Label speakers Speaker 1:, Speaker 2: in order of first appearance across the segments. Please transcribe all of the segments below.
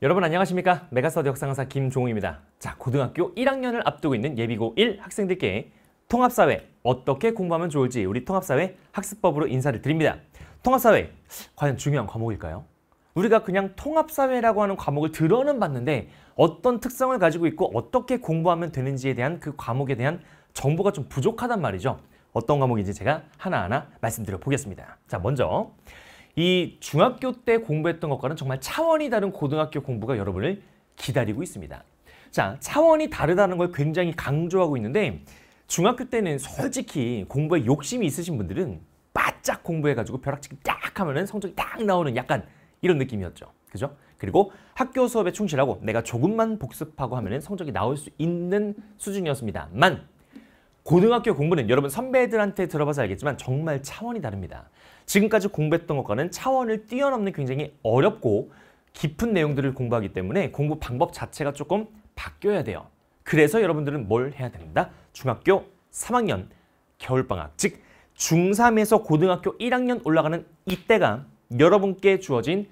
Speaker 1: 여러분 안녕하십니까 메가스터디 역사 강사 김종우입니다 자 고등학교 1학년을 앞두고 있는 예비고 1 학생들께 통합사회 어떻게 공부하면 좋을지 우리 통합사회 학습법으로 인사를 드립니다 통합사회 과연 중요한 과목일까요? 우리가 그냥 통합사회라고 하는 과목을 들어는 봤는데 어떤 특성을 가지고 있고 어떻게 공부하면 되는지에 대한 그 과목에 대한 정보가 좀 부족하단 말이죠 어떤 과목인지 제가 하나하나 말씀드려 보겠습니다 자 먼저 이 중학교 때 공부했던 것과는 정말 차원이 다른 고등학교 공부가 여러분을 기다리고 있습니다. 자, 차원이 다르다는 걸 굉장히 강조하고 있는데 중학교 때는 솔직히 공부에 욕심이 있으신 분들은 바짝 공부해가지고 벼락치기 딱 하면은 성적이 딱 나오는 약간 이런 느낌이었죠. 그죠? 그리고 학교 수업에 충실하고 내가 조금만 복습하고 하면은 성적이 나올 수 있는 수준이었습니다만 고등학교 공부는 여러분 선배들한테 들어봐서 알겠지만 정말 차원이 다릅니다. 지금까지 공부했던 것과는 차원을 뛰어넘는 굉장히 어렵고 깊은 내용들을 공부하기 때문에 공부 방법 자체가 조금 바뀌어야 돼요. 그래서 여러분들은 뭘 해야 됩니다. 중학교 3학년 겨울방학 즉 중3에서 고등학교 1학년 올라가는 이때가 여러분께 주어진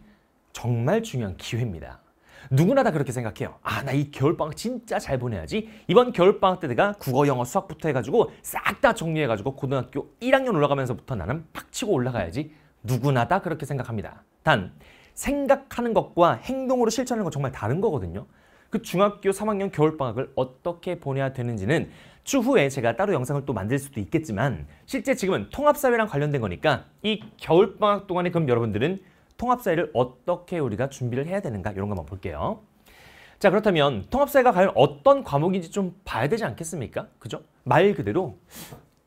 Speaker 1: 정말 중요한 기회입니다. 누구나 다 그렇게 생각해요. 아, 나 이 겨울방학 진짜 잘 보내야지. 이번 겨울방학 때 내가 국어, 영어, 수학부터 해가지고 싹 다 정리해가지고 고등학교 1학년 올라가면서부터 나는 팍 치고 올라가야지. 누구나 다 그렇게 생각합니다. 단, 생각하는 것과 행동으로 실천하는 건 정말 다른 거거든요. 그 중학교 3학년 겨울방학을 어떻게 보내야 되는지는 추후에 제가 따로 영상을 또 만들 수도 있겠지만 실제 지금은 통합사회랑 관련된 거니까 이 겨울방학 동안에 그럼 여러분들은 통합사회를 어떻게 우리가 준비를 해야 되는가 이런 것만 볼게요. 자 그렇다면 통합사회가 과연 어떤 과목인지 좀 봐야 되지 않겠습니까? 그죠? 말 그대로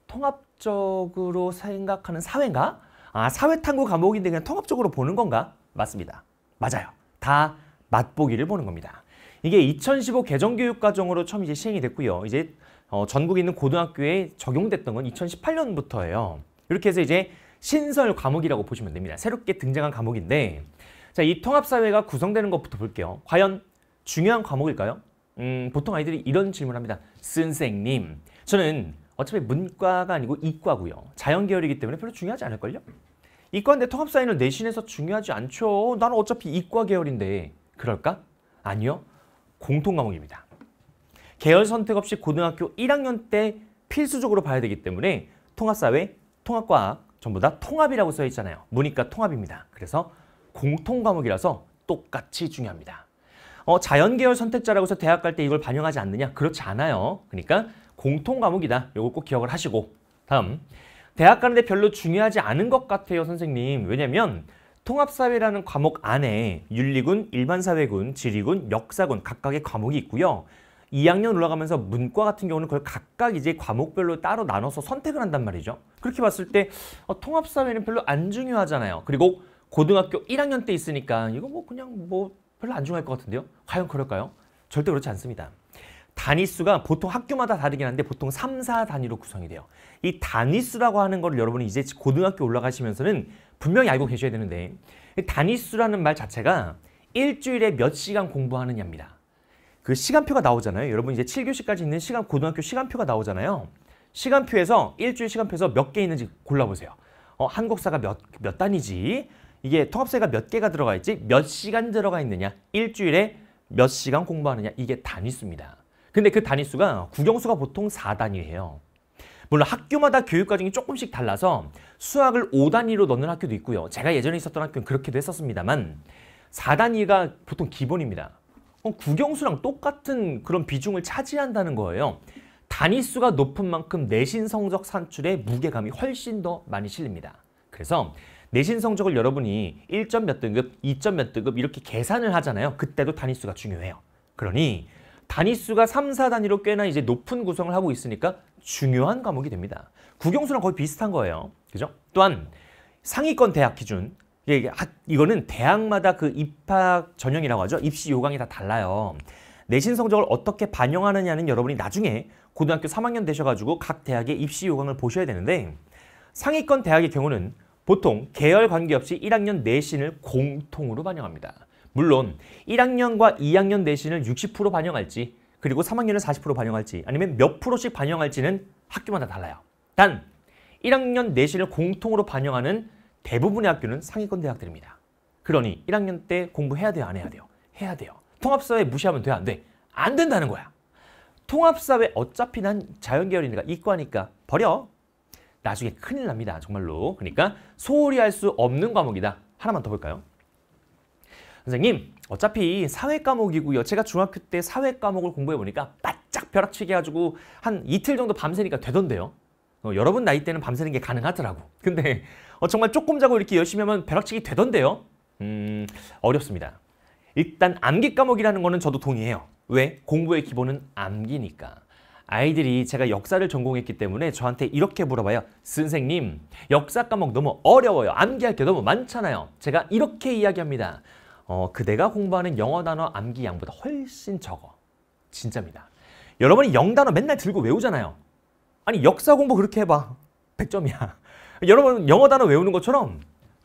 Speaker 1: 통합적으로 생각하는 사회인가? 아 사회탐구 과목인데 그냥 통합적으로 보는 건가? 맞습니다. 맞아요. 다 맛보기를 보는 겁니다. 이게 2015 개정교육과정으로 처음 이제 시행이 됐고요. 이제 어, 전국에 있는 고등학교에 적용됐던 건 2018년부터예요. 이렇게 해서 이제 신설 과목이라고 보시면 됩니다. 새롭게 등장한 과목인데 자, 이 통합사회가 구성되는 것부터 볼게요. 과연 중요한 과목일까요? 음, 보통 아이들이 이런 질문을 합니다. 선생님, 저는 어차피 문과가 아니고 이과고요. 자연계열이기 때문에 별로 중요하지 않을걸요? 이과인데 통합사회는 내신에서 중요하지 않죠. 나는 어차피 이과 계열인데 그럴까? 아니요. 공통 과목입니다. 계열 선택 없이 고등학교 1학년 때 필수적으로 봐야 되기 때문에 통합사회, 통합과학, 전부 다 통합이라고 써 있잖아요. 무니까 통합입니다. 그래서 공통 과목이라서 똑같이 중요합니다. 어, 자연계열 선택자라고 해서 대학 갈 때 이걸 반영하지 않느냐? 그렇지 않아요. 그러니까 공통 과목이다. 요걸 꼭 기억을 하시고 다음 대학 가는데 별로 중요하지 않은 것 같아요 선생님. 왜냐면 통합사회라는 과목 안에 윤리군, 일반사회군, 지리군, 역사군 각각의 과목이 있고요. 2학년 올라가면서 문과 같은 경우는 그걸 각각 이제 과목별로 따로 나눠서 선택을 한단 말이죠. 그렇게 봤을 때 어, 통합사회는 별로 안 중요하잖아요. 그리고 고등학교 1학년 때 있으니까 이거 뭐 그냥 뭐 별로 안 중요할 것 같은데요. 과연 그럴까요? 절대 그렇지 않습니다. 단위수가 보통 학교마다 다르긴 한데 보통 3, 4 단위로 구성이 돼요. 이 단위수라고 하는 걸 여러분이 이제 고등학교 올라가시면서는 분명히 알고 계셔야 되는데 단위수라는 말 자체가 일주일에 몇 시간 공부하느냐입니다. 그 시간표가 나오잖아요. 여러분 이제 7교시까지 있는 시간 고등학교 시간표가 나오잖아요. 시간표에서 일주일 시간표에서 몇 개 있는지 골라보세요. 어, 한국사가 몇, 몇단위지 이게 통합세가 몇 개가 들어가 있지? 몇 시간 들어가 있느냐? 일주일에 몇 시간 공부하느냐? 이게 단위수입니다. 근데 그 단위수가 국영수가 보통 4단위예요. 물론 학교마다 교육 과정이 조금씩 달라서 수학을 5단위로 넣는 학교도 있고요. 제가 예전에 있었던 학교는 그렇게도 했었습니다만 4단위가 보통 기본입니다. 국영수랑 똑같은 그런 비중을 차지한다는 거예요. 단위수가 높은 만큼 내신 성적 산출에 무게감이 훨씬 더 많이 실립니다. 그래서 내신 성적을 여러분이 1점 몇 등급, 2점 몇 등급 이렇게 계산을 하잖아요. 그때도 단위수가 중요해요. 그러니 단위수가 3, 4단위로 꽤나 이제 높은 구성을 하고 있으니까 중요한 과목이 됩니다. 국영수랑 거의 비슷한 거예요. 그죠? 또한 상위권 대학 기준 예, 예, 이거는 대학마다 그 입학 전형이라고 하죠. 입시 요강이 다 달라요. 내신 성적을 어떻게 반영하느냐는 여러분이 나중에 고등학교 3학년 되셔가지고 각 대학의 입시 요강을 보셔야 되는데 상위권 대학의 경우는 보통 계열 관계없이 1학년 내신을 공통으로 반영합니다. 물론 1학년과 2학년 내신을 60% 반영할지 그리고 3학년을 40% 반영할지 아니면 몇 프로씩 반영할지는 학교마다 달라요. 단 1학년 내신을 공통으로 반영하는 대부분의 학교는 상위권 대학들입니다. 그러니 1학년 때 공부해야 돼요? 안 해야 돼요? 해야 돼요. 통합사회 무시하면 돼? 요안 돼? 안 된다는 거야. 통합사회 어차피 난 자연계열이니까 이과니까 버려. 나중에 큰일 납니다. 정말로. 그러니까 소홀히 할 수 없는 과목이다. 하나만 더 볼까요? 선생님 어차피 사회 과목이고요. 제가 중학교 때 사회 과목을 공부해보니까 바짝 벼락치기 해가지고 한 이틀 정도 밤새니까 되던데요. 어, 여러분 나이 때는 밤새는 게 가능하더라고. 근데 어, 정말 조금 자고 이렇게 열심히 하면 벼락치기 되던데요. 음, 어렵습니다. 일단 암기 과목이라는 거는 저도 동의해요. 왜? 공부의 기본은 암기니까. 아이들이 제가 역사를 전공했기 때문에 저한테 이렇게 물어봐요. 선생님, 역사 과목 너무 어려워요. 암기할 게 너무 많잖아요. 제가 이렇게 이야기합니다. 어, 그대가 공부하는 영어 단어 암기 양보다 훨씬 적어. 진짜입니다. 여러분이 영단어 맨날 들고 외우잖아요. 아니, 역사 공부 그렇게 해봐. 100점이야. 여러분 영어 단어 외우는 것처럼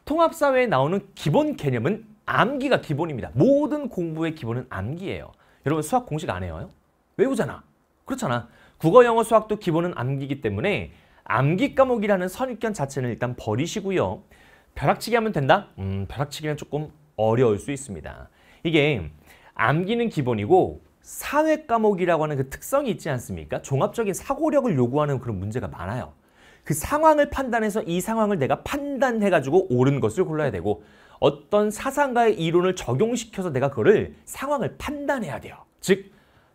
Speaker 1: 통합사회에 나오는 기본 개념은 암기가 기본입니다. 모든 공부의 기본은 암기예요. 여러분 수학 공식 안 해요? 외우잖아. 그렇잖아. 국어, 영어, 수학도 기본은 암기기 때문에 암기 과목이라는 선입견 자체는 일단 버리시고요. 벼락치기 하면 된다? 음, 벼락치기는 조금 어려울 수 있습니다. 이게 암기는 기본이고 사회 과목이라고 하는 그 특성이 있지 않습니까? 종합적인 사고력을 요구하는 그런 문제가 많아요. 그 상황을 판단해서 이 상황을 내가 판단해가지고 옳은 것을 골라야 되고 어떤 사상가의 이론을 적용시켜서 내가 그거를 상황을 판단해야 돼요. 즉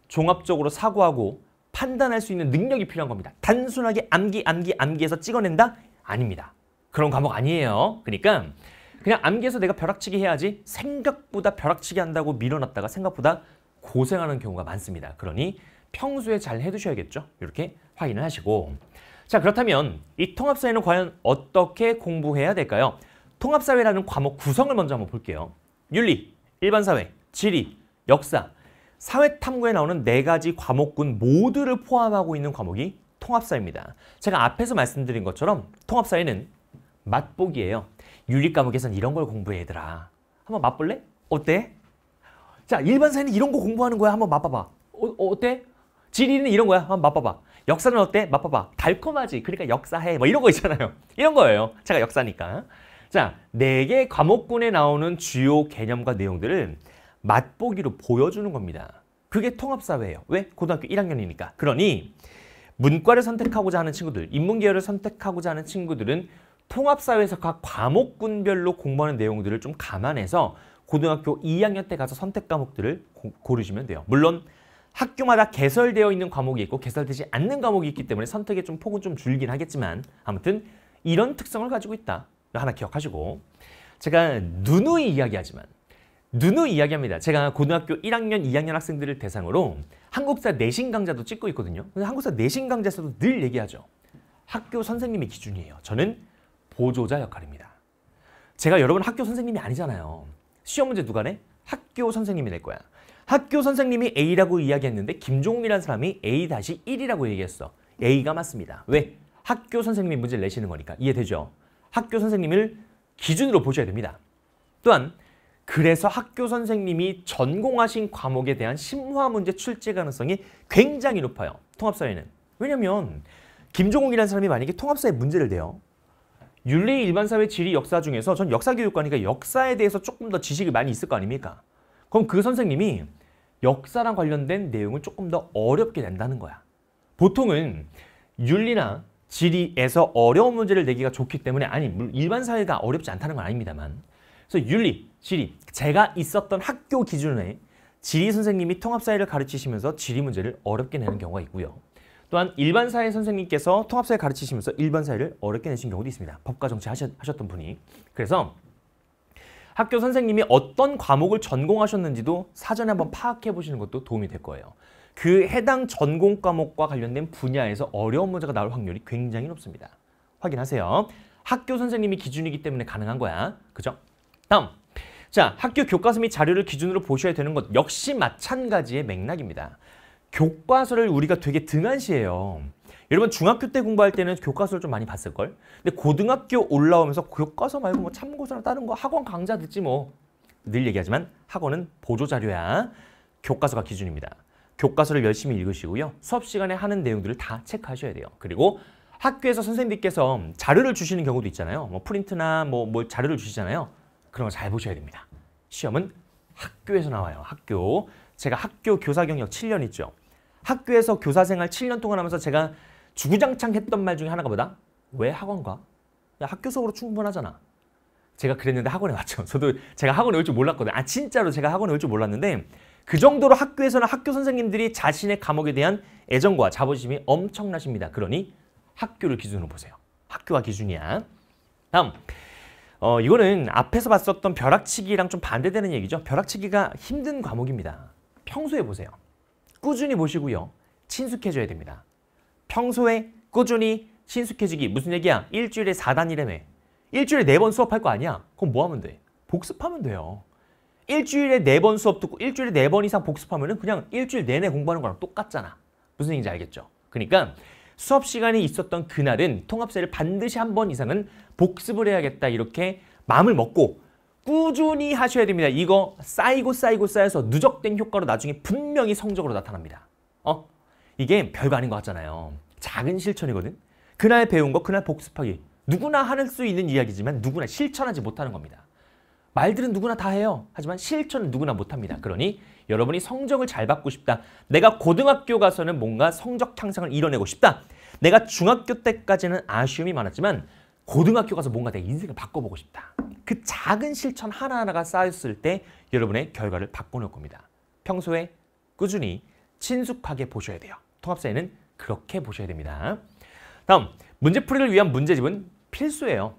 Speaker 1: 종합적으로 사고하고 판단할 수 있는 능력이 필요한 겁니다. 단순하게 암기 암기 암기해서 찍어낸다? 아닙니다. 그런 과목 아니에요. 그러니까 그냥 암기해서 내가 벼락치기 해야지 생각보다 벼락치기 한다고 밀어놨다가 생각보다 고생하는 경우가 많습니다. 그러니 평소에 잘 해두셔야겠죠. 이렇게 확인을 하시고 자 그렇다면 이 통합사회는 과연 어떻게 공부해야 될까요? 통합사회라는 과목 구성을 먼저 한번 볼게요. 윤리, 일반사회, 지리, 역사, 사회탐구에 나오는 네 가지 과목군 모두를 포함하고 있는 과목이 통합사회입니다. 제가 앞에서 말씀드린 것처럼 통합사회는 맛보기예요. 윤리 과목에선 이런 걸 공부해 야 되더라. 한번 맛볼래? 어때? 자 일반사회는 이런 거 공부하는 거야. 한번 맛봐봐. 어, 어 때 지리는 이런 거야. 한번 맛봐봐. 역사는 어때? 맛봐봐. 달콤하지. 그러니까 역사해. 뭐 이런 거 있잖아요. 이런 거예요. 제가 역사니까. 자, 네개 과목군에 나오는 주요 개념과 내용들을 맛보기로 보여주는 겁니다. 그게 통합사회예요. 왜? 고등학교 1학년이니까. 그러니 문과를 선택하고자 하는 친구들, 인문계열을 선택하고자 하는 친구들은 통합사회에서 각 과목군별로 공부하는 내용들을 좀 감안해서 고등학교 2학년 때 가서 선택 과목들을 고, 고르시면 돼요. 물론 학교마다 개설되어 있는 과목이 있고 개설되지 않는 과목이 있기 때문에 선택의 좀 폭은 좀 줄긴 하겠지만 아무튼 이런 특성을 가지고 있다. 하나 기억하시고 제가 누누이 이야기하지만 누누이 이야기합니다. 제가 고등학교 1학년, 2학년 학생들을 대상으로 한국사 내신 강좌도 찍고 있거든요. 한국사 내신 강좌에서도 늘 얘기하죠. 학교 선생님의 기준이에요. 저는 보조자 역할입니다. 제가 여러분 학교 선생님이 아니잖아요. 시험 문제 누가 내? 학교 선생님이 낼 거야. 학교 선생님이 A라고 이야기했는데 김종훈이라는 사람이 A-1이라고 얘기했어. A가 맞습니다. 왜? 학교 선생님이 문제를 내시는 거니까 이해되죠? 학교 선생님을 기준으로 보셔야 됩니다. 또한 그래서 학교 선생님이 전공하신 과목에 대한 심화 문제 출제 가능성이 굉장히 높아요. 통합사회는. 왜냐면 김종욱이라는 사람이 만약에 통합사회 문제를 대요 윤리 일반사회 지리 역사 중에서 전 역사교육과니까 역사에 대해서 조금 더 지식이 많이 있을 거 아닙니까? 그럼 그 선생님이 역사랑 관련된 내용을 조금 더 어렵게 낸다는 거야. 보통은 윤리나 지리에서 어려운 문제를 내기가 좋기 때문에 아니 일반 사회가 어렵지 않다는 건 아닙니다만 그래서 윤리, 지리 제가 있었던 학교 기준에 지리 선생님이 통합사회를 가르치시면서 지리 문제를 어렵게 내는 경우가 있고요. 또한 일반 사회 선생님께서 통합사회 가르치시면서 일반 사회를 어렵게 내신 경우도 있습니다. 법과 정치 하셨, 하셨던 분이. 그래서 학교 선생님이 어떤 과목을 전공하셨는지도 사전에 한번 파악해 보시는 것도 도움이 될 거예요. 그 해당 전공 과목과 관련된 분야에서 어려운 문제가 나올 확률이 굉장히 높습니다. 확인하세요. 학교 선생님이 기준이기 때문에 가능한 거야. 그죠? 다음. 자, 학교 교과서 및 자료를 기준으로 보셔야 되는 것 역시 마찬가지의 맥락입니다. 교과서를 우리가 되게 등한시해요. 여러분 중학교 때 공부할 때는 교과서를 좀 많이 봤을걸? 근데 고등학교 올라오면서 그 교과서 말고 뭐 참고서나 다른 거 학원 강좌 듣지 뭐. 늘 얘기하지만 학원은 보조자료야. 교과서가 기준입니다. 교과서를 열심히 읽으시고요. 수업 시간에 하는 내용들을 다 체크하셔야 돼요. 그리고 학교에서 선생님들께서 자료를 주시는 경우도 있잖아요. 뭐 프린트나 뭐, 뭐 자료를 주시잖아요. 그런 거 잘 보셔야 됩니다. 시험은 학교에서 나와요. 학교. 제가 학교 교사 경력 7년 있죠. 학교에서 교사 생활 7년 동안 하면서 제가 주구장창 했던 말 중에 하나가 뭐다? 왜 학원가? 야, 학교 수업으로 충분하잖아. 제가 그랬는데 학원에 왔죠. 저도 제가 학원에 올 줄 몰랐거든요. 아, 진짜로 제가 학원에 올 줄 몰랐는데 그 정도로 학교에서는 학교 선생님들이 자신의 과목에 대한 애정과 자부심이 엄청나십니다. 그러니 학교를 기준으로 보세요. 학교가 기준이야. 다음. 어, 이거는 앞에서 봤었던 벼락치기랑 좀 반대되는 얘기죠. 벼락치기가 힘든 과목입니다. 평소에 보세요. 꾸준히 보시고요. 친숙해져야 됩니다. 평소에 꾸준히 친숙해지기 무슨 얘기야? 일주일에 4단이라며. 일주일에 4번 수업할 거 아니야? 그럼 뭐 하면 돼? 복습하면 돼요. 일주일에 4번 수업 듣고 일주일에 4번 이상 복습하면 은 그냥 일주일 내내 공부하는 거랑 똑같잖아. 무슨 얘기인지 알겠죠? 그러니까 수업 시간이 있었던 그날은 통합세를 반드시 한 번 이상은 복습을 해야겠다 이렇게 마음을 먹고 꾸준히 하셔야 됩니다. 이거 쌓이고 쌓이고 쌓여서 누적된 효과로 나중에 분명히 성적으로 나타납니다. 어? 이게 별거 아닌 것 같잖아요. 작은 실천이거든. 그날 배운 거 그날 복습하기. 누구나 할 수 있는 이야기지만 누구나 실천하지 못하는 겁니다. 말들은 누구나 다 해요. 하지만 실천은 누구나 못합니다. 그러니 여러분이 성적을 잘 받고 싶다. 내가 고등학교 가서는 뭔가 성적 향상을 이뤄내고 싶다. 내가 중학교 때까지는 아쉬움이 많았지만 고등학교 가서 뭔가 내 인생을 바꿔보고 싶다. 그 작은 실천 하나하나가 쌓였을 때 여러분의 결과를 바꿔놓을 겁니다. 평소에 꾸준히 친숙하게 보셔야 돼요. 통합사에는 그렇게 보셔야 됩니다. 다음, 문제풀이를 위한 문제집은 필수예요.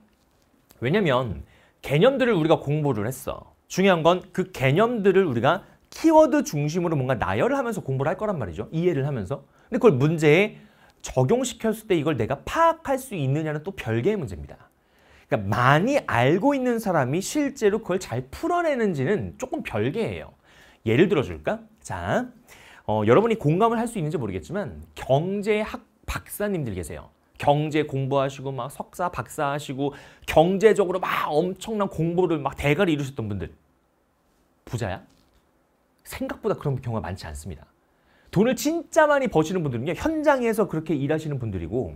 Speaker 1: 왜냐면 개념들을 우리가 공부를 했어. 중요한 건 그 개념들을 우리가 키워드 중심으로 뭔가 나열을 하면서 공부를 할 거란 말이죠. 이해를 하면서. 근데 그걸 문제에 적용시켰을 때 이걸 내가 파악할 수 있느냐는 또 별개의 문제입니다. 그러니까 많이 알고 있는 사람이 실제로 그걸 잘 풀어내는지는 조금 별개예요. 예를 들어줄까? 자, 어, 여러분이 공감을 할 수 있는지 모르겠지만 경제학 박사님들 계세요. 경제 공부하시고 막 석사 박사 하시고 경제적으로 막 엄청난 공부를 막 대가를 이루셨던 분들 부자야? 생각보다 그런 경우가 많지 않습니다. 돈을 진짜 많이 버시는 분들은요 현장에서 그렇게 일하시는 분들이고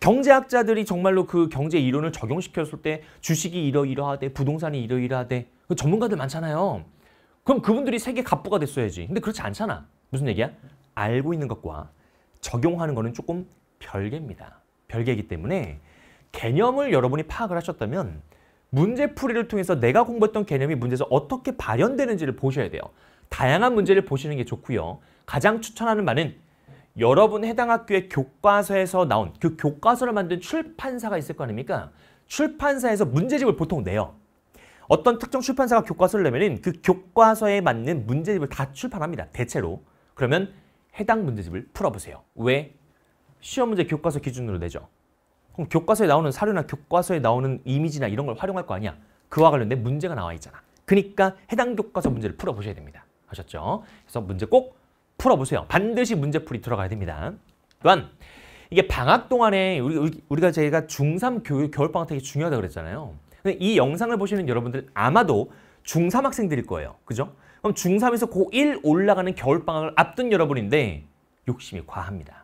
Speaker 1: 경제학자들이 정말로 그 경제 이론을 적용시켰을 때 주식이 이러이러하대 부동산이 이러이러하대 그 전문가들 많잖아요. 그럼 그분들이 세계 갑부가 됐어야지. 근데 그렇지 않잖아. 무슨 얘기야? 알고 있는 것과 적용하는 것은 조금 별개입니다. 별개이기 때문에 개념을 여러분이 파악을 하셨다면 문제풀이를 통해서 내가 공부했던 개념이 문제에서 어떻게 발현되는지를 보셔야 돼요. 다양한 문제를 보시는 게 좋고요. 가장 추천하는 바는 여러분 해당 학교의 교과서에서 나온 그 교과서를 만든 출판사가 있을 거 아닙니까? 출판사에서 문제집을 보통 내요. 어떤 특정 출판사가 교과서를 내면 은그 교과서에 맞는 문제집을 다 출판합니다. 대체로. 그러면 해당 문제집을 풀어보세요. 왜? 시험 문제 교과서 기준으로 내죠. 그럼 교과서에 나오는 사료나 교과서에 나오는 이미지나 이런 걸 활용할 거 아니야. 그와 관련된 문제가 나와 있잖아. 그러니까 해당 교과서 문제를 풀어보셔야 됩니다. 하셨죠 그래서 문제 꼭 풀어보세요. 반드시 문제풀이 들어가야 됩니다. 또한 이게 방학 동안에 우리, 우리가 저희가 중3 교육 겨울방학 되게 중요하다고 그랬잖아요. 근데 이 영상을 보시는 여러분들 아마도 중3 학생들일 거예요. 그죠? 그럼 중3에서 고1 올라가는 겨울방학을 앞둔 여러분인데 욕심이 과합니다.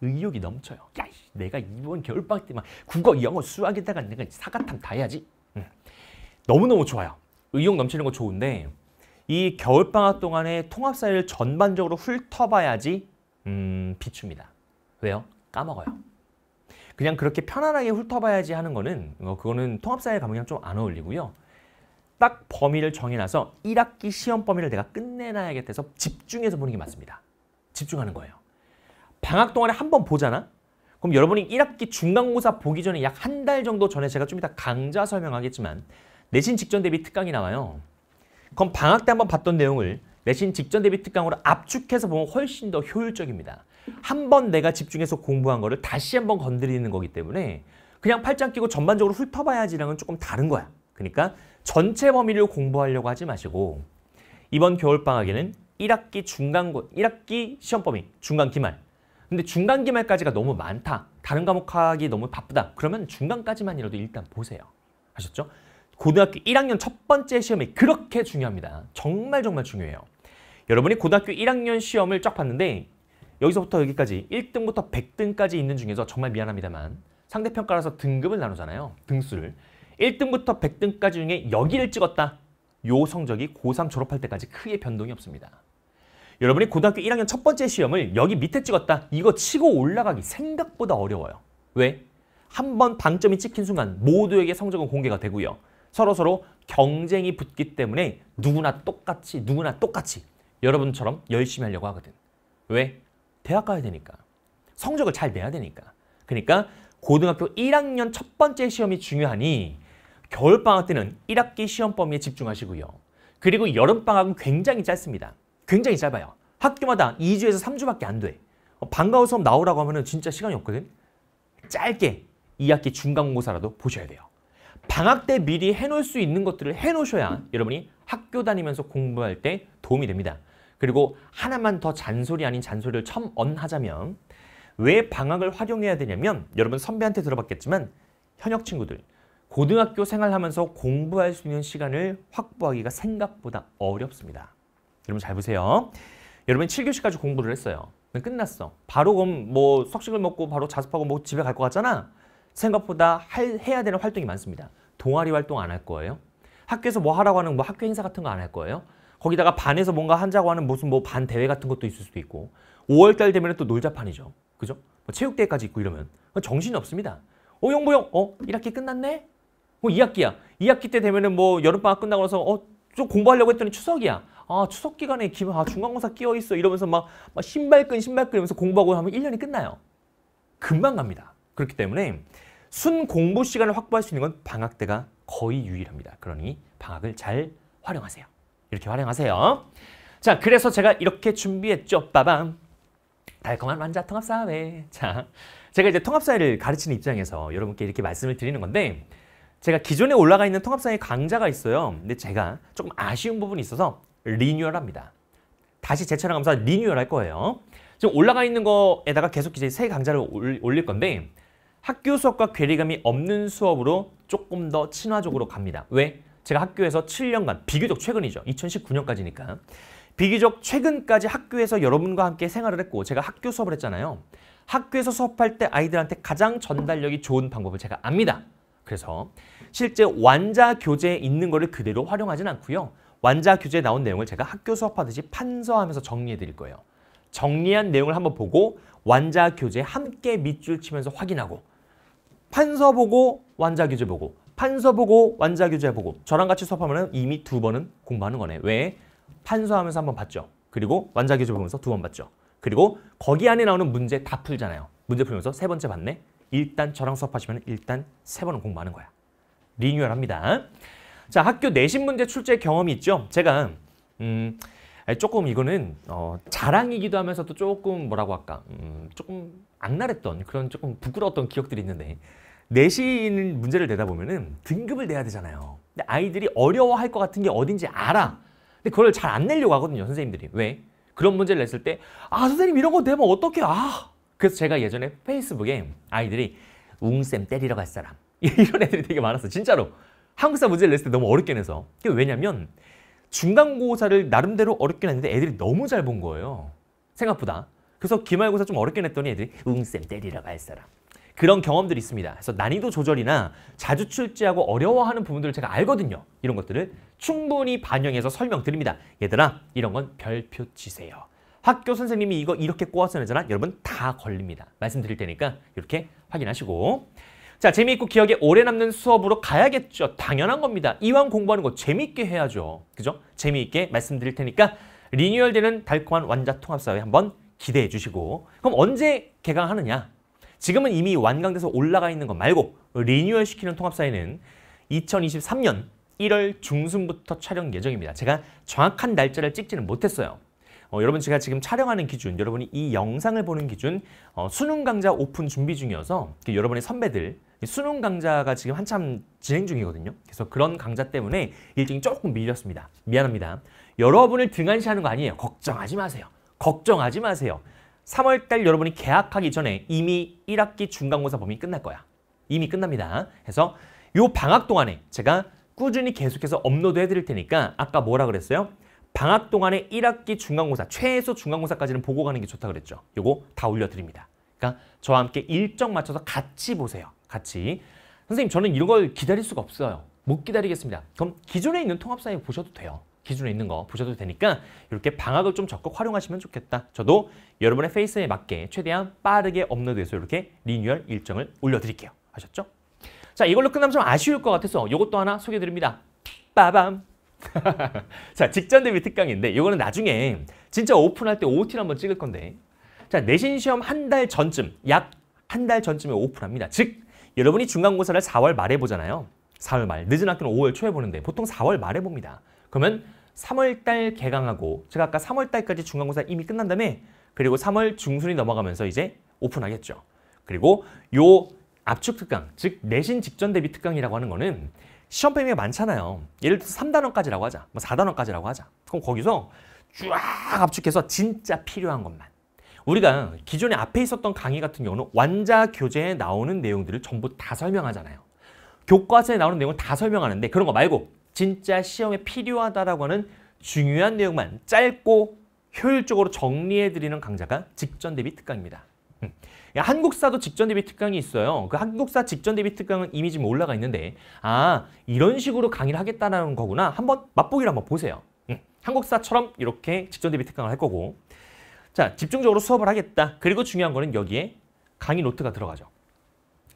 Speaker 1: 의욕이 넘쳐요. 야, 내가 이번 겨울방학 때만 국어, 영어, 수학에다가 내가 사과탐 다 해야지. 너무너무 좋아요. 의욕 넘치는 거 좋은데 이 겨울방학 동안에 통합사회를 전반적으로 훑어봐야지 음, 비춥니다. 왜요? 까먹어요. 그냥 그렇게 편안하게 훑어봐야지 하는 거는 어, 그거는 통합사회 감이랑 좀안 어울리고요. 딱 범위를 정해놔서 1학기 시험 범위를 내가 끝내놔야겠다 해서 집중해서 보는 게 맞습니다. 집중하는 거예요. 방학 동안에 한번 보잖아? 그럼 여러분이 1학기 중간고사 보기 전에 약 한 달 정도 전에 제가 좀 이따 강좌 설명하겠지만 내신 직전 대비 특강이 나와요. 그럼 방학 때 한번 봤던 내용을 내신 직전 대비 특강으로 압축해서 보면 훨씬 더 효율적입니다. 한번 내가 집중해서 공부한 거를 다시 한번 건드리는 거기 때문에 그냥 팔짱 끼고 전반적으로 훑어봐야지랑은 조금 다른 거야. 그러니까 전체 범위를 공부하려고 하지 마시고 이번 겨울방학에는 1학기 중간, 고 1학기 시험 범위, 중간 기말. 근데 중간 기말까지가 너무 많다. 다른 과목 하기 너무 바쁘다. 그러면 중간까지만이라도 일단 보세요. 아셨죠? 고등학교 1학년 첫 번째 시험이 그렇게 중요합니다. 정말 정말 중요해요. 여러분이 고등학교 1학년 시험을 쫙 봤는데 여기서부터 여기까지 1등부터 100등까지 있는 중에서 정말 미안합니다만 상대평가라서 등급을 나누잖아요. 등수를. 1등부터 100등까지 중에 여기를 찍었다. 요 성적이 고3 졸업할 때까지 크게 변동이 없습니다. 여러분이 고등학교 1학년 첫 번째 시험을 여기 밑에 찍었다. 이거 치고 올라가기 생각보다 어려워요. 왜? 한 번 방점이 찍힌 순간 모두에게 성적은 공개가 되고요. 서로서로 경쟁이 붙기 때문에 누구나 똑같이 누구나 똑같이 여러분처럼 열심히 하려고 하거든. 왜? 대학 가야 되니까. 성적을 잘 내야 되니까. 그러니까 고등학교 1학년 첫 번째 시험이 중요하니 겨울방학 때는 1학기 시험 범위에 집중하시고요. 그리고 여름방학은 굉장히 짧습니다. 굉장히 짧아요. 학교마다 2주에서 3주밖에 안 돼. 어, 방과후 수업 나오라고 하면 은 진짜 시간이 없거든. 짧게 2학기 중간고사라도 보셔야 돼요. 방학 때 미리 해놓을 수 있는 것들을 해놓으셔야 여러분이 학교 다니면서 공부할 때 도움이 됩니다. 그리고 하나만 더 잔소리 아닌 잔소리를 첨언하자면 왜 방학을 활용해야 되냐면 여러분 선배한테 들어봤겠지만 현역 친구들 고등학교 생활하면서 공부할 수 있는 시간을 확보하기가 생각보다 어렵습니다. 여러분 잘 보세요. 여러분 7교시까지 공부를 했어요. 끝났어. 바로 그럼 뭐 석식을 먹고 바로 자습하고 뭐 집에 갈 것 같잖아. 생각보다 할, 해야 되는 활동이 많습니다. 동아리 활동 안 할 거예요. 학교에서 뭐 하라고 하는 뭐 학교 행사 같은 거 안 할 거예요. 거기다가 반에서 뭔가 한다고 하는 무슨 뭐 반 대회 같은 것도 있을 수도 있고 5월달 되면 또 놀자판이죠. 그죠? 뭐 체육대회까지 있고 이러면 정신이 없습니다. 어, 영보영, 어, 1학기 끝났네? 그 뭐 2학기야. 2학기 때 되면은 뭐 여름방학 끝나고 나서 어, 좀 공부하려고 했더니 추석이야. 아, 추석 기간에 기분, 아, 중간고사 끼어 있어. 이러면서 막, 막 신발끈, 신발끈 이면서 공부하고 하면 1년이 끝나요. 금방 갑니다. 그렇기 때문에 순 공부 시간을 확보할 수 있는 건 방학 때가 거의 유일합니다. 그러니 방학을 잘 활용하세요. 이렇게 활용하세요. 자, 그래서 제가 이렇게 준비했죠. 빠밤. 달콤한 완자 통합사회. 자, 제가 이제 통합사회를 가르치는 입장에서 여러분께 이렇게 말씀을 드리는 건데 제가 기존에 올라가 있는 통합상의 강좌가 있어요. 근데 제가 조금 아쉬운 부분이 있어서 리뉴얼합니다. 다시 재촬영하면서 리뉴얼할 거예요. 지금 올라가 있는 거에다가 계속 이제 새 강좌를 올릴 건데 학교 수업과 괴리감이 없는 수업으로 조금 더 친화적으로 갑니다. 왜? 제가 학교에서 7년간 비교적 최근이죠. 2019년까지니까. 비교적 최근까지 학교에서 여러분과 함께 생활을 했고 제가 학교 수업을 했잖아요. 학교에서 수업할 때 아이들한테 가장 전달력이 좋은 방법을 제가 압니다. 그래서 실제 완자 교재에 있는 거를 그대로 활용하진 않고요. 완자 교재에 나온 내용을 제가 학교 수업하듯이 판서하면서 정리해 드릴 거예요. 정리한 내용을 한번 보고 완자 교재 함께 밑줄 치면서 확인하고 판서 보고 완자 교재 보고 판서 보고 완자 교재 보고 저랑 같이 수업하면 이미 두 번은 공부하는 거네. 왜? 판서하면서 한번 봤죠. 그리고 완자 교재 보면서 두 번 봤죠. 그리고 거기 안에 나오는 문제 다 풀잖아요. 문제 풀면서 세 번째 봤네. 일단 저랑 수업하시면 일단 세 번은 공부하는 거야. 리뉴얼합니다. 자, 학교 내신 문제 출제 경험이 있죠? 제가 음, 조금 이거는 어, 자랑이기도 하면서도 조금 뭐라고 할까? 음, 조금 악랄했던 그런 조금 부끄러웠던 기억들이 있는데 내신 문제를 내다 보면은 등급을 내야 되잖아요. 근데 아이들이 어려워할 것 같은 게 어딘지 알아. 근데 그걸 잘 안 내려고 하거든요, 선생님들이. 왜? 그런 문제를 냈을 때, 아, 선생님 이런 거 내면 어떡해, 아. 그래서 제가 예전에 페이스북에 아이들이 웅쌤 때리러 갈 사람 이런 애들이 되게 많았어 진짜로 한국사 문제를 냈을 때 너무 어렵게 내서 그게 왜냐면 중간고사를 나름대로 어렵게 냈는데 애들이 너무 잘 본 거예요 생각보다 그래서 기말고사 좀 어렵게 냈더니 애들이 웅쌤 때리러 갈 사람 그런 경험들이 있습니다. 그래서 난이도 조절이나 자주 출제하고 어려워하는 부분들을 제가 알거든요. 이런 것들을 충분히 반영해서 설명드립니다. 얘들아 이런 건 별표 치세요. 학교 선생님이 이거 이렇게 꼬아서 내잖아. 여러분 다 걸립니다. 말씀드릴 테니까 이렇게 확인하시고 자 재미있고 기억에 오래 남는 수업으로 가야겠죠. 당연한 겁니다. 이왕 공부하는 거 재미있게 해야죠. 그죠? 재미있게 말씀드릴 테니까 리뉴얼되는 달콤한 완자통합사회 한번 기대해 주시고 그럼 언제 개강하느냐? 지금은 이미 완강돼서 올라가 있는 거 말고 리뉴얼 시키는 통합사회는 2023년 1월 중순부터 촬영 예정입니다. 제가 정확한 날짜를 찍지는 못했어요. 어, 여러분 제가 지금 촬영하는 기준, 여러분이 이 영상을 보는 기준 어, 수능 강좌 오픈 준비 중이어서 여러분의 선배들 수능 강좌가 지금 한참 진행 중이거든요. 그래서 그런 강좌 때문에 일정이 조금 밀렸습니다. 미안합니다. 여러분을 등한시하는 거 아니에요. 걱정하지 마세요. 걱정하지 마세요. 3월달 여러분이 개학하기 전에 이미 1학기 중간고사 범위 끝날 거야. 이미 끝납니다. 그래서 요 방학 동안에 제가 꾸준히 계속해서 업로드 해드릴 테니까 아까 뭐라 그랬어요? 방학 동안에 1학기 중간고사, 최소 중간고사까지는 보고 가는 게 좋다 그랬죠. 요거 다 올려드립니다. 그러니까 저와 함께 일정 맞춰서 같이 보세요. 같이. 선생님 저는 이런 걸 기다릴 수가 없어요. 못 기다리겠습니다. 그럼 기존에 있는 통합사회 보셔도 돼요. 기존에 있는 거 보셔도 되니까 이렇게 방학을 좀 적극 활용하시면 좋겠다. 저도 여러분의 페이스에 맞게 최대한 빠르게 업로드해서 이렇게 리뉴얼 일정을 올려드릴게요. 아셨죠? 자 이걸로 끝나면 좀 아쉬울 것 같아서 이것도 하나 소개드립니다. 해 빠밤! 자, 직전 대비 특강인데 이거는 나중에 진짜 오픈할 때 OT를 한번 찍을 건데 자, 내신 시험 한 달 전쯤, 약 한 달 전쯤에 오픈합니다. 즉, 여러분이 중간고사를 4월 말에 보잖아요. 4월 말, 늦은 학교는 5월 초에 보는데 보통 4월 말에 봅니다. 그러면 3월 달 개강하고 제가 아까 3월 달까지 중간고사 이미 끝난 다음에 그리고 3월 중순이 넘어가면서 이제 오픈하겠죠. 그리고 요 압축 특강, 즉 내신 직전 대비 특강이라고 하는 거는 시험 범위가 많잖아요. 예를 들어서 3단원까지라고 하자. 뭐 4단원까지라고 하자. 그럼 거기서 쫙 압축해서 진짜 필요한 것만. 우리가 기존에 앞에 있었던 강의 같은 경우는 완자 교재에 나오는 내용들을 전부 다 설명하잖아요. 교과서에 나오는 내용을 다 설명하는데 그런 거 말고 진짜 시험에 필요하다라고 하는 중요한 내용만 짧고 효율적으로 정리해드리는 강좌가 직전 대비 특강입니다. 음. 한국사도 직전 대비 특강이 있어요. 그 한국사 직전 대비 특강은 이미 지금 올라가 있는데 아 이런 식으로 강의를 하겠다는 거구나. 한번 맛보기를 한번 보세요. 응. 한국사처럼 이렇게 직전 대비 특강을 할 거고 자 집중적으로 수업을 하겠다. 그리고 중요한 거는 여기에 강의 노트가 들어가죠.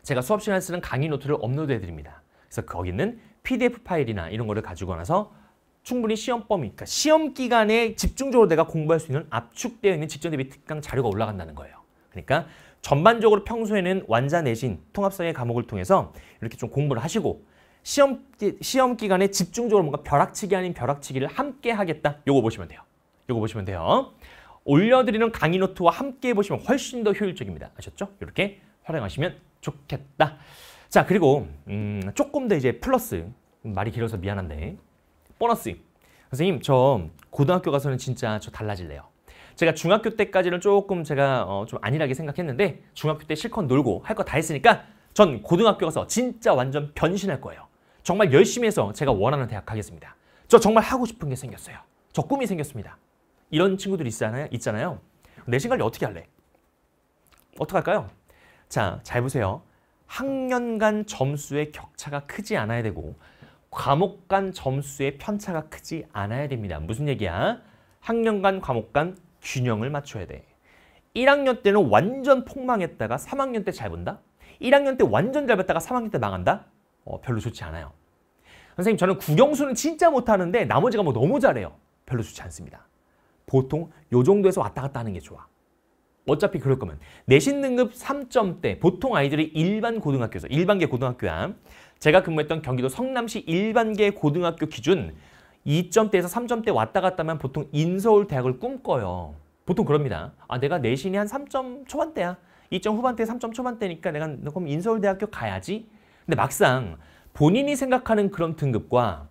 Speaker 1: 제가 수업 시간에 쓰는 강의 노트를 업로드해 드립니다. 그래서 거기 있는 PDF 파일이나 이런 거를 가지고 나서 충분히 시험 범위, 그러니까 시험 기간에 집중적으로 내가 공부할 수 있는 압축되어 있는 직전 대비 특강 자료가 올라간다는 거예요. 그러니까 전반적으로 평소에는 완자 내신 통합사회 과목을 통해서 이렇게 좀 공부를 하시고 시험, 시험 기간에 집중적으로 뭔가 벼락치기 아닌 벼락치기를 함께 하겠다. 요거 보시면 돼요. 요거 보시면 돼요. 올려드리는 강의 노트와 함께 보시면 훨씬 더 효율적입니다. 아셨죠? 이렇게 활용하시면 좋겠다. 자, 그리고 음, 조금 더 이제 플러스 말이 길어서 미안한데 보너스 선생님 저 고등학교 가서는 진짜 저 달라질래요. 제가 중학교 때까지는 조금 제가 어, 좀 안일하게 생각했는데 중학교 때 실컷 놀고 할 거 다 했으니까 전 고등학교 가서 진짜 완전 변신할 거예요. 정말 열심히 해서 제가 원하는 대학 가겠습니다. 저 정말 하고 싶은 게 생겼어요. 저 꿈이 생겼습니다. 이런 친구들 있잖아요. 있잖아요. 내신 관리 어떻게 할래? 어떡 할까요? 자, 잘 보세요. 학년 간 점수의 격차가 크지 않아야 되고 과목 간 점수의 편차가 크지 않아야 됩니다. 무슨 얘기야? 학년 간, 과목 간 균형을 맞춰야 돼. 1학년 때는 완전 폭망했다가 3학년 때 잘 본다? 1학년 때 완전 잘 봤다가 3학년 때 망한다? 어, 별로 좋지 않아요. 선생님 저는 국영수는 진짜 못하는데 나머지가 뭐 너무 잘해요. 별로 좋지 않습니다. 보통 요 정도에서 왔다 갔다 하는 게 좋아. 어차피 그럴 거면 내신 등급 3점대 보통 아이들이 일반 고등학교에서 일반계 고등학교야 제가 근무했던 경기도 성남시 일반계 고등학교 기준 2점대에서 3점대 왔다 갔다 하면 보통 인서울 대학을 꿈꿔요. 보통 그럽니다. 아 내가 내신이 한 3점 초반대야. 2점 후반대, 3점 초반대니까 내가 그럼 인서울대학교 가야지. 근데 막상 본인이 생각하는 그런 등급과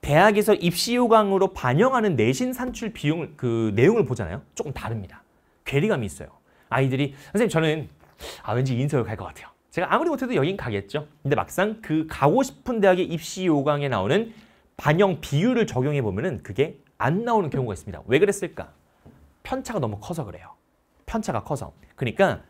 Speaker 1: 대학에서 입시 요강으로 반영하는 내신 산출 비용 을그 내용을 보잖아요. 조금 다릅니다. 괴리감이 있어요. 아이들이 선생님 저는 아 왠지 인서울 갈 것 같아요. 제가 아무리 못해도 여긴 가겠죠. 근데 막상 그 가고 싶은 대학의 입시 요강에 나오는 반영 비율을 적용해 보면은 그게 안 나오는 경우가 있습니다. 왜 그랬을까? 편차가 너무 커서 그래요. 편차가 커서. 그러니까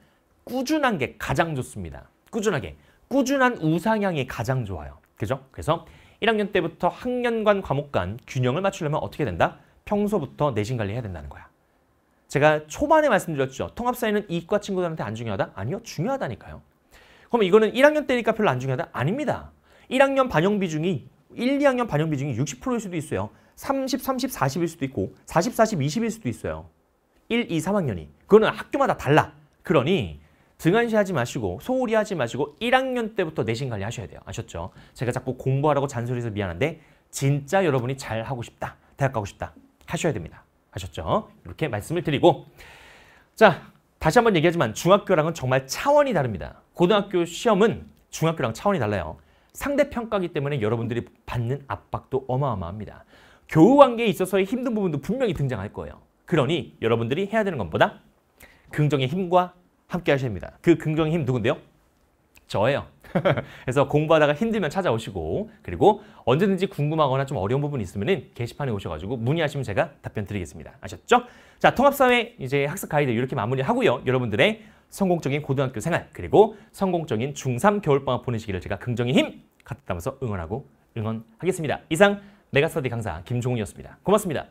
Speaker 1: 꾸준한 게 가장 좋습니다. 꾸준하게. 꾸준한 우상향이 가장 좋아요. 그죠? 그래서 1학년 때부터 학년 간 과목 간 균형을 맞추려면 어떻게 된다? 평소부터 내신 관리해야 된다는 거야. 제가 초반에 말씀드렸죠. 통합사회는 이과 친구들한테 안 중요하다? 아니요. 중요하다니까요. 그럼 이거는 1학년 때니까 별로 안 중요하다? 아닙니다. 1학년 반영 비중이 1, 2학년 반영 비중이 60%일 수도 있어요. 30, 30, 40일 수도 있고 40, 40, 20일 수도 있어요. 1, 2, 3학년이. 그거는 학교마다 달라. 그러니 등한시 하지 마시고 소홀히 하지 마시고 1학년 때부터 내신 관리하셔야 돼요. 아셨죠? 제가 자꾸 공부하라고 잔소리해서 미안한데 진짜 여러분이 잘 하고 싶다. 대학 가고 싶다. 하셔야 됩니다. 아셨죠? 이렇게 말씀을 드리고 자 다시 한 번 얘기하지만 중학교랑은 정말 차원이 다릅니다. 고등학교 시험은 중학교랑 차원이 달라요. 상대평가기 때문에 여러분들이 받는 압박도 어마어마합니다. 교우 관계에 있어서의 힘든 부분도 분명히 등장할 거예요. 그러니 여러분들이 해야 되는 것보다 긍정의 힘과 함께 하셔야 합니다. 그 긍정의 힘 누군데요? 저예요. 그래서 공부하다가 힘들면 찾아오시고 그리고 언제든지 궁금하거나 좀 어려운 부분이 있으면 게시판에 오셔가지고 문의하시면 제가 답변 드리겠습니다. 아셨죠? 자, 통합사회 이제 학습 가이드 이렇게 마무리하고요. 여러분들의 성공적인 고등학교 생활 그리고 성공적인 중3 겨울방학 보내시기를 제가 긍정의 힘갖다담아서 응원하고 응원하겠습니다. 이상 메가스터디 강사 김종훈이었습니다. 고맙습니다.